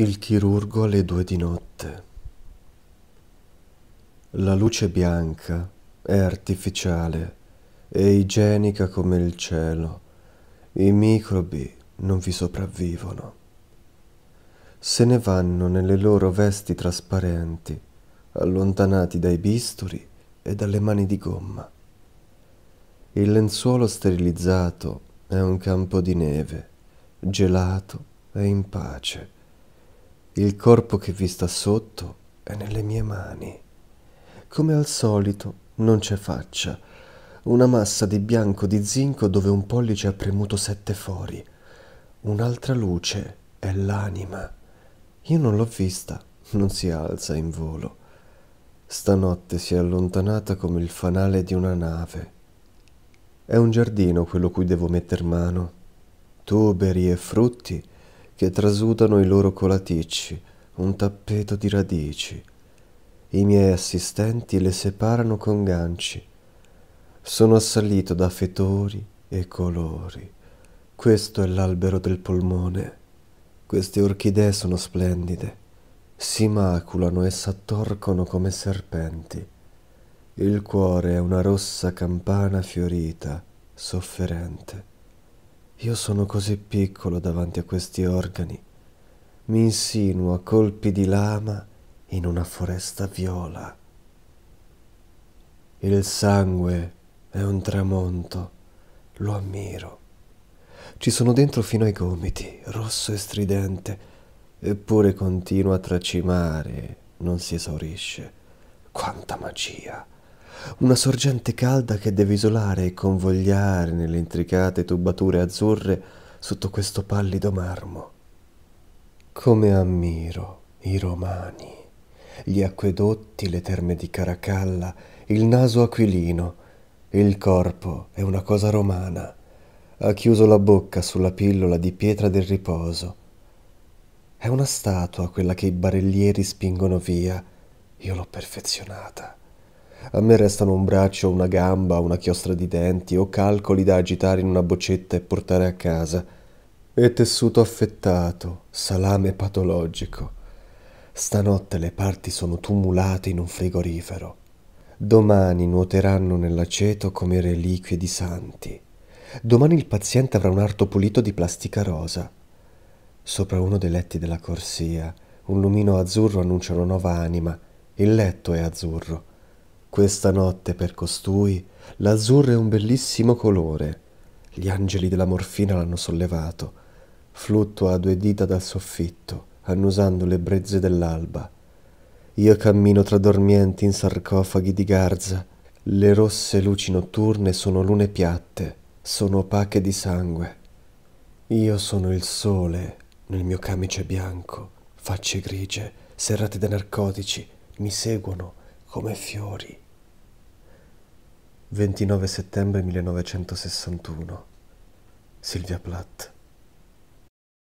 Il chirurgo alle due di notte. La luce bianca è artificiale e igienica come il cielo. I microbi non vi sopravvivono. Se ne vanno nelle loro vesti trasparenti, allontanati dai bisturi e dalle mani di gomma. Il lenzuolo sterilizzato è un campo di neve, gelato e in pace il corpo che vi sta sotto è nelle mie mani. Come al solito non c'è faccia. Una massa di bianco di zinco dove un pollice ha premuto sette fori. Un'altra luce è l'anima. Io non l'ho vista, non si alza in volo. Stanotte si è allontanata come il fanale di una nave. È un giardino quello cui devo metter mano. Tuberi e frutti che trasudano i loro colaticci, un tappeto di radici. I miei assistenti le separano con ganci. Sono assalito da fetori e colori. Questo è l'albero del polmone. Queste orchidee sono splendide. Si maculano e s'attorcono come serpenti. Il cuore è una rossa campana fiorita, sofferente. Io sono così piccolo davanti a questi organi. Mi insinuo a colpi di lama in una foresta viola. Il sangue è un tramonto, lo ammiro. Ci sono dentro fino ai gomiti, rosso e stridente, eppure continua a tracimare, non si esaurisce. Quanta magia! una sorgente calda che deve isolare e convogliare nelle intricate tubature azzurre sotto questo pallido marmo. Come ammiro i romani, gli acquedotti, le terme di Caracalla, il naso aquilino, il corpo è una cosa romana. Ha chiuso la bocca sulla pillola di pietra del riposo. È una statua quella che i barellieri spingono via. Io l'ho perfezionata. A me restano un braccio, una gamba, una chiostra di denti o calcoli da agitare in una boccetta e portare a casa. E tessuto affettato, salame patologico. Stanotte le parti sono tumulate in un frigorifero. Domani nuoteranno nell'aceto come reliquie di santi. Domani il paziente avrà un arto pulito di plastica rosa. Sopra uno dei letti della corsia, un lumino azzurro annuncia una nuova anima. Il letto è azzurro questa notte per costui l'azzurro è un bellissimo colore. Gli angeli della morfina l'hanno sollevato. Fluttua a due dita dal soffitto, annusando le brezze dell'alba. Io cammino tra dormienti in sarcofaghi di garza. Le rosse luci notturne sono lune piatte, sono opache di sangue. Io sono il sole nel mio camice bianco, facce grigie, serrate da narcotici, mi seguono come fiori. 29 settembre 1961 Silvia Platt